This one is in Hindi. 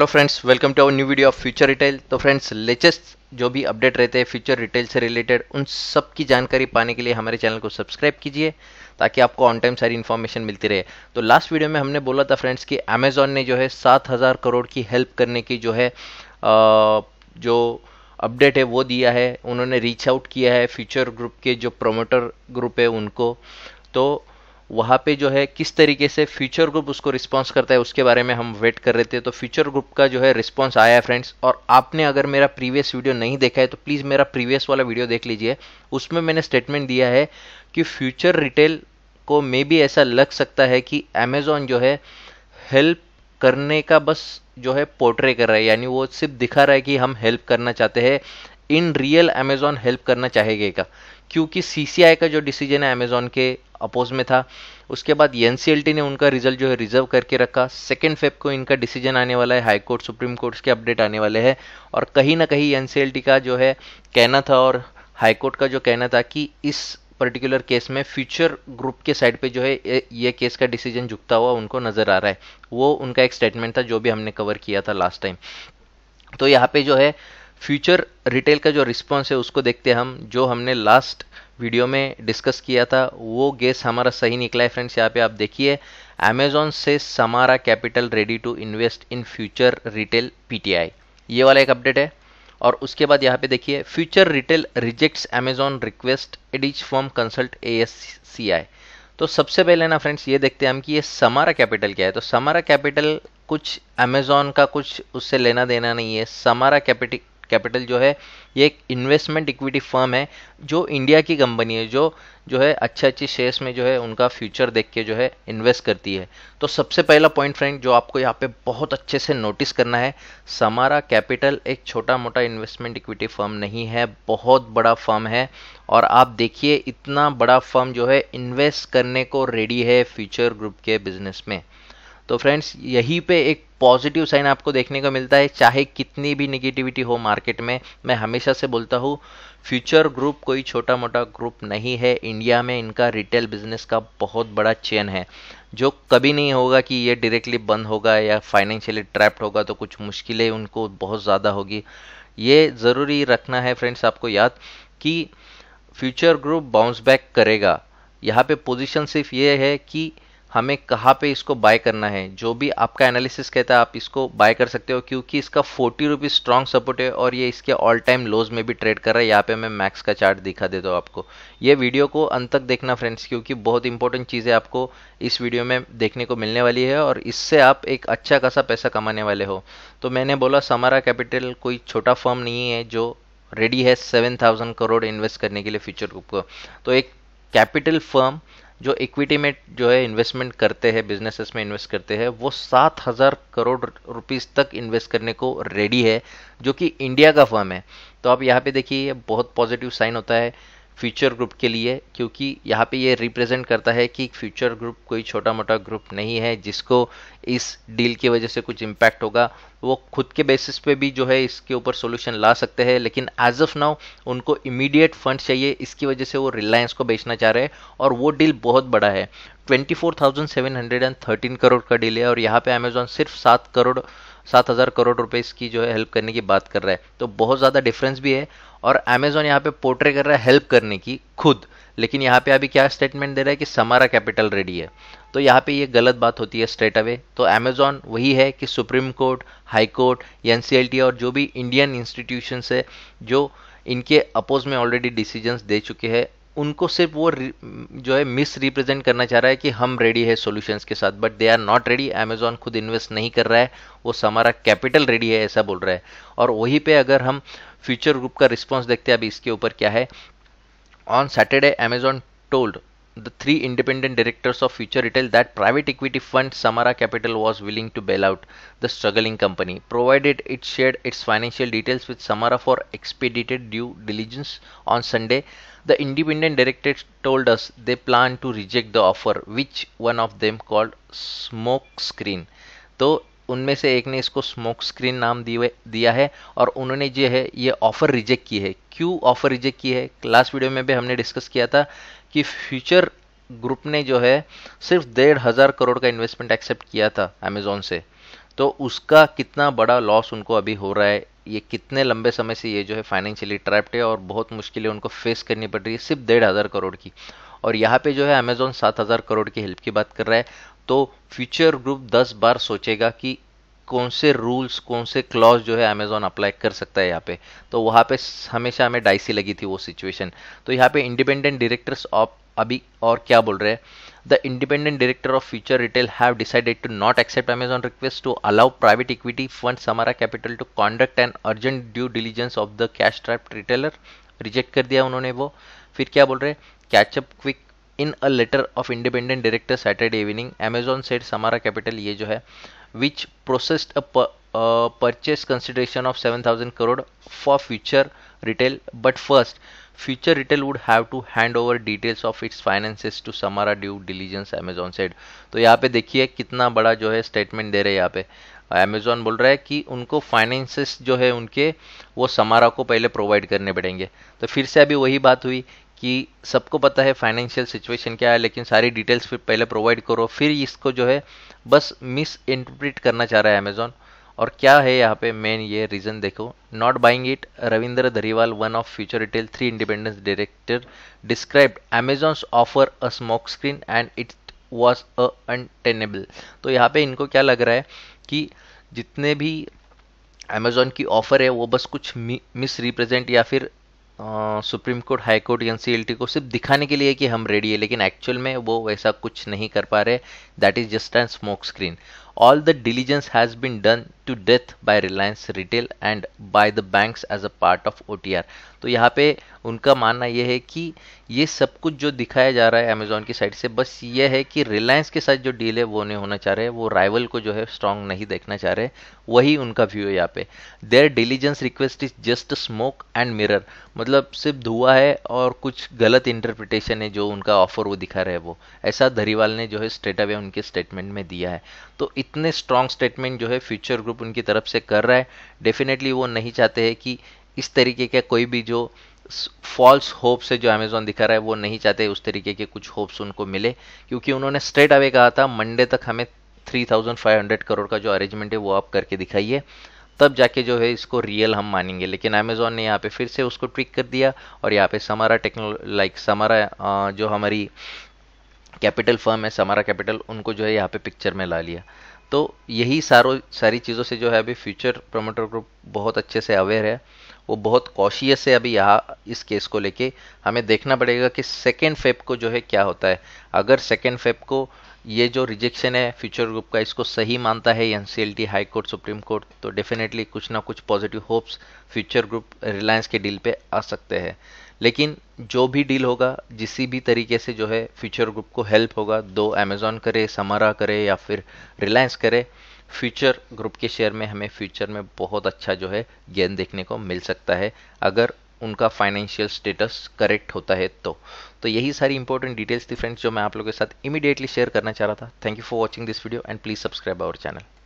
Hello friends welcome to our new video of Future Retail तो फ्रेंड्स लेटेस्ट जो भी अपडेट रहते हैं फ्यूचर रिटेल से रिलेटेड उन सब की जानकारी पाने के लिए हमारे चैनल को सब्सक्राइब कीजिए ताकि आपको ऑन टाइम सारी इन्फॉर्मेशन मिलती रहे तो लास्ट वीडियो में हमने बोला था फ्रेंड्स कि अमेजोन ने जो है सात हज़ार करोड़ की हेल्प करने की जो है जो अपडेट है वो दिया है उन्होंने रीच आउट किया है फ्यूचर ग्रुप के जो प्रोमोटर ग्रुप है उनको तो वहाँ पे जो है किस तरीके से फ्यूचर ग्रुप उसको रिस्पॉन्स करता है उसके बारे में हम वेट कर रहे थे तो फ्यूचर ग्रुप का जो है रिस्पॉन्स आया है फ्रेंड्स और आपने अगर मेरा प्रीवियस वीडियो नहीं देखा है तो प्लीज़ मेरा प्रीवियस वाला वीडियो देख लीजिए उसमें मैंने स्टेटमेंट दिया है कि फ्यूचर रिटेल को मे भी ऐसा लग सकता है कि अमेजोन जो है हेल्प करने का बस जो है पोर्ट्रे कर रहा है यानी वो सिर्फ दिखा रहा है कि हम हेल्प करना चाहते हैं इन रियल अमेजोन हेल्प करना चाहेगा क्योंकि सी का जो डिसीजन है अमेजोन के अपोज में था उसके बाद एन ने उनका रिजल्ट जो है रिजर्व करके रखा सेकेंड फेब को इनका डिसीजन आने वाला है हाई कोर्ट सुप्रीम कोर्ट के अपडेट आने वाले हैं और कहीं ना कहीं एन का जो है कहना था और हाई कोर्ट का जो कहना था कि इस पर्टिकुलर केस में फ्यूचर ग्रुप के साइड पे जो है ये केस का डिसीजन झुकता हुआ उनको नज़र आ रहा है वो उनका एक स्टेटमेंट था जो भी हमने कवर किया था लास्ट टाइम तो यहाँ पे जो है फ्यूचर रिटेल का जो रिस्पॉन्स है उसको देखते हम जो हमने लास्ट वीडियो में डिस्कस किया था वो गेस हमारा सही निकला है फ्रेंड्स यहाँ पे आप देखिए अमेजोन से Samara Capital ready to invest in Future Retail PTI ये वाला एक अपडेट है और उसके बाद यहाँ पे देखिए Future Retail rejects Amazon request it is form consult a तो सबसे पहले ना फ्रेंड्स ये देखते हैं हम कि ये समारा कैपिटल क्या है तो समारा कैपिटल कुछ अमेजोन का कुछ उससे लेना देना नहीं है समारा कैपिटल कैपिटल जो है ये एक इन्वेस्टमेंट इक्विटी फर्म है जो इंडिया की कंपनी है जो जो है अच्छे अच्छे शेयर्स में जो है उनका फ्यूचर देख के जो है इन्वेस्ट करती है तो सबसे पहला पॉइंट फ्रेंड जो आपको यहाँ पे बहुत अच्छे से नोटिस करना है समारा कैपिटल एक छोटा मोटा इन्वेस्टमेंट इक्विटी फर्म नहीं है बहुत बड़ा फर्म है और आप देखिए इतना बड़ा फर्म जो है इन्वेस्ट करने को रेडी है फ्यूचर ग्रुप के बिजनेस में तो फ्रेंड्स यहीं पे एक पॉजिटिव साइन आपको देखने को मिलता है चाहे कितनी भी निगेटिविटी हो मार्केट में मैं हमेशा से बोलता हूँ फ्यूचर ग्रुप कोई छोटा मोटा ग्रुप नहीं है इंडिया में इनका रिटेल बिजनेस का बहुत बड़ा चेन है जो कभी नहीं होगा कि ये डायरेक्टली बंद होगा या फाइनेंशियली ट्रैप्ड होगा तो कुछ मुश्किलें उनको बहुत ज़्यादा होगी ये ज़रूरी रखना है फ्रेंड्स आपको याद कि फ्यूचर ग्रुप बाउंस बैक करेगा यहाँ पे पोजीशन सिर्फ ये है कि हमें कहाँ पे इसको बाय करना है जो भी आपका एनालिसिस कहता है आप इसको बाय कर सकते हो क्योंकि इसका फोर्टी रुपीज़ स्ट्रॉन्ग सपोर्ट है और ये इसके ऑल टाइम लोज में भी ट्रेड कर रहा है यहाँ पे मैं मैक्स का चार्ट दिखा देता हूँ आपको ये वीडियो को अंत तक देखना फ्रेंड्स क्योंकि बहुत इंपॉर्टेंट चीज़ें आपको इस वीडियो में देखने को मिलने वाली है और इससे आप एक अच्छा खासा पैसा कमाने वाले हो तो मैंने बोला समारा कैपिटल कोई छोटा फर्म नहीं है जो रेडी है सेवन थाउजेंड करोड़ इन्वेस्ट करने के लिए फ्यूचर ग्रुप को तो एक कैपिटल फर्म जो इक्विटी में जो है इन्वेस्टमेंट करते हैं बिजनेसेस में इन्वेस्ट करते हैं वो सात हज़ार करोड़ रुपीस तक इन्वेस्ट करने को रेडी है जो कि इंडिया का फर्म है तो आप यहाँ पे देखिए बहुत पॉजिटिव साइन होता है फ्यूचर ग्रुप के लिए क्योंकि यहाँ पे ये रिप्रेजेंट करता है कि फ्यूचर ग्रुप कोई छोटा मोटा ग्रुप नहीं है जिसको इस डील की वजह से कुछ इम्पैक्ट होगा वो खुद के बेसिस पे भी जो है इसके ऊपर सोल्यूशन ला सकते हैं लेकिन एज ऑफ नाउ उनको इमीडिएट फंड चाहिए इसकी वजह से वो रिलायंस को बेचना चाह रहे हैं और वो डील बहुत बड़ा है ट्वेंटी करोड़ का डील है और यहाँ पे अमेजोन सिर्फ सात करोड़ सात हज़ार करोड़ रुपए इसकी जो है हेल्प करने की बात कर रहा है तो बहुत ज़्यादा डिफरेंस भी है और अमेजोन यहाँ पे पोर्ट्रे कर रहा है हेल्प करने की खुद लेकिन यहाँ पे अभी क्या स्टेटमेंट दे रहा है कि समारा कैपिटल रेडी है तो यहाँ पे ये गलत बात होती है स्ट्रेट अवे तो अमेजोन वही है कि supreme court high court N और जो भी इंडियन इंस्टीट्यूशन है जो इनके अपोज में ऑलरेडी डिसीजंस दे चुके हैं उनको सिर्फ वो जो है मिस रिप्रेजेंट करना चाह रहा है कि हम रेडी है सोल्यूशन के साथ but they are not ready Amazon खुद इन्वेस्ट नहीं कर रहा है वो हमारा कैपिटल रेडी है ऐसा बोल रहा है और वहीं पे अगर हम फ्यूचर ग्रुप का रिस्पॉन्स देखते हैं अभी इसके ऊपर क्या है on Saturday Amazon told the three independent directors of Future Retail that private equity fund Samara Capital was willing to bail out the struggling company provided it share its financial details with Samara for expedited due diligence on Sunday The independent directors told us they plan to reject the offer, which one of them called smoke screen तो उनमें से एक ने इसको स्मोक स्क्रीन नाम दिया है और उन्होंने जो है ये ऑफर रिजेक्ट की है क्यों ऑफर रिजेक्ट की है लास्ट वीडियो में भी हमने डिस्कस किया था कि फ्यूचर ग्रुप ने जो है सिर्फ डेढ़ हज़ार करोड़ का इन्वेस्टमेंट एक्सेप्ट किया था अमेजोन से तो उसका कितना बड़ा लॉस उनको अभी हो रहा है ये कितने लंबे समय से ये जो है फाइनेंशियली ट्रैप्ड है और बहुत मुश्किलें उनको फेस करनी पड़ रही है सिर्फ डेढ़ हज़ार करोड़ की और यहाँ पे जो है अमेजोन सात हज़ार करोड़ की हेल्प की बात कर रहा है तो फ्यूचर ग्रुप दस बार सोचेगा कि कौन से रूल्स कौन से क्लॉज जो है अमेजोन अप्लाई कर सकता है यहाँ पे तो वहाँ पे हमेशा हमें डाइसी लगी थी वो सिचुएशन तो यहाँ पे इंडिपेंडेंट डायरेक्टर्स ऑफ अभी और क्या बोल रहे the independent director of Future Retail have decided to not accept Amazon request to allow private equity fund Samara Capital to conduct and urgent due diligence of the cash trapped retailer reject कर दिया उन्होंने वो फिर क्या बोल रहे हैं catch up quick in a letter of independent director Saturday evening Amazon set हमारा कैपिटल ये जो है which processed a pur uh, purchase consideration of 7000 crore for future retail but first future retail would have to hand over details of its finances to samara due diligence amazon said तो यहाँ पे देखिए कितना बड़ा जो है स्टेटमेंट दे रहे हैं यहाँ पे अमेजोन बोल रहा है कि उनको फाइनेंसेस जो है उनके वो समारा को पहले प्रोवाइड करने पड़ेंगे तो फिर से अभी वही बात हुई कि सबको पता है फाइनेंशियल सिचुएशन क्या है लेकिन सारी डिटेल्स फिर पहले प्रोवाइड करो फिर इसको जो है बस मिस इंटरप्रिट करना चाह रहा है अमेजोन और क्या है यहाँ पे मेन ये रीज़न देखो not buying it Ravindra Dhariwal one of Future Retail three independence director describe Amazon offer a smoke screen and it was a untenable तो यहाँ पे इनको क्या लग रहा है कि जितने भी अमेजोन की ऑफ़र है वो बस कुछ मिस रिप्रेजेंट या फिर supreme court high court N C को सिर्फ दिखाने के लिए कि हम रेडी है लेकिन एक्चुअल में वो वैसा कुछ नहीं कर पा रहे that is just an smoke screen all the diligence has been done to death by Reliance Retail and by the banks as a part of OTR. तो यहाँ पे उनका मानना यह है कि ये सब कुछ जो दिखाया जा रहा है अमेजोन की साइड से बस ये है कि रिलायंस के साथ जो डील है वो नहीं होना चाह रहे वो राइवल को जो है स्ट्रांग नहीं देखना चाह रहे वही उनका व्यू है यहाँ पे their diligence request is just smoke and mirror मतलब सिर्फ धुआं है और कुछ गलत इंटरप्रिटेशन है जो उनका ऑफर वो दिखा रहे है वो ऐसा धरीवाल ने जो है स्ट्रेट अवे उनके स्टेटमेंट में दिया है तो इत इतने स्ट्रांग स्टेटमेंट जो है फ्यूचर ग्रुप उनकी तरफ से कर रहा है डेफिनेटली वो नहीं चाहते हैं कि इस तरीके का कोई भी जो फॉल्स होप से जो अमेजोन दिखा रहा है वो नहीं चाहते उस तरीके के कुछ होप्स उनको मिले क्योंकि उन्होंने स्ट्रेट अवे कहा था मंडे तक हमें 3500 करोड़ का जो अरेंजमेंट है वो आप करके दिखाइए तब जाके जो है इसको रियल हम मानेंगे लेकिन अमेजोन ने यहाँ पे फिर से उसको ट्विक कर दिया और यहाँ पे समारा टेक्नो लाइक समारा जो हमारी कैपिटल फर्म है समारा कैपिटल उनको जो है यहाँ पे पिक्चर में ला लिया तो यही सारो सारी चीज़ों से जो है अभी फ्यूचर प्रमोटर ग्रुप बहुत अच्छे से अवेयर है वो बहुत कॉशियस है अभी यहाँ इस केस को लेके हमें देखना पड़ेगा कि सेकेंड फेप को जो है क्या होता है अगर सेकेंड फेप को ये जो रिजेक्शन है फ्यूचर ग्रुप का इसको सही मानता है N C high court supreme court तो डेफिनेटली कुछ ना कुछ positive hopes Future Group Reliance के डील पे आ सकते हैं लेकिन जो भी डील होगा जिस भी तरीके से जो है फ्यूचर ग्रुप को हेल्प होगा दो अमेजोन करे समारा करे या फिर रिलायंस करे फ्यूचर ग्रुप के शेयर में हमें फ्यूचर में बहुत अच्छा जो है गेंद देखने को मिल सकता है अगर उनका फाइनेंशियल स्टेटस करेक्ट होता है तो तो यही सारी इंपॉर्टेंट डिटेल्स थी फ्रेंड्स जो मैं आप लोगों के साथ इमीडिएटली शेयर करना चाह रहा था thank you for watching this video and please subscribe our channel